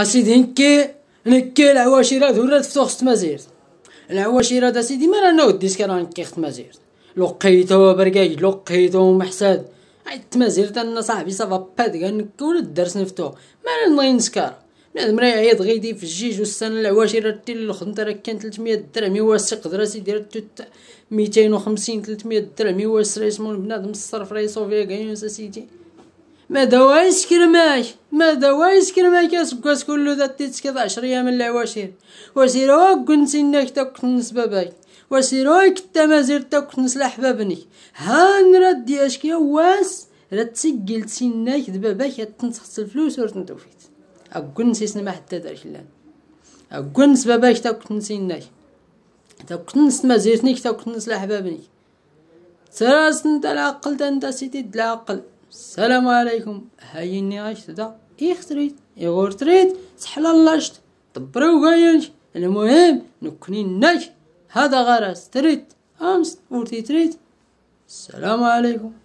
اسيدي نكي نكي العواشيرة هذو راه تفتو مزير العواشيرة دا سيدي مالا رانا ديسك راه نكي خص مازيرت لقيتو بركاج لقيتو محساد عاد تا انا صاحبي صافا باد ولا الدرس نفتو مالا رانا نغي نسكر بنادم راه يعيط غيدي في الجيج والسنه العواشيرة تي الخدمه راه كان 300 درهم يواس يقدر اسيدي راه 250 300 درهم يواس راه يسمون بنادم الصرف راه يصوفي كاين اسيدي ماذا وايس كرماك ماذا وايس كرماك اسكاس كلو ذات تسكت عشر ايام اللي العواشير وسيرو كنسيناك تاكت نسبابك وسيرو كتمازير تاكت نسلا لحبابني هان ردي اشكي واس رتسجل سنك دبابك تنسخص الفلوس ورتنتوفيت اكون سيسن ما حتى دارك لان اكون سبابك تاكت نسيناك تاكت نس مازيرتنيك تاكت نسلا حبابني تراس انت العقل تا نتا العقل السلام عليكم هاي النقاش دا اختريت يغورتريت سحل اللاشت طبرو غاينش المهم نكني ناش هذا غرس تريت امس ورتي تريت السلام عليكم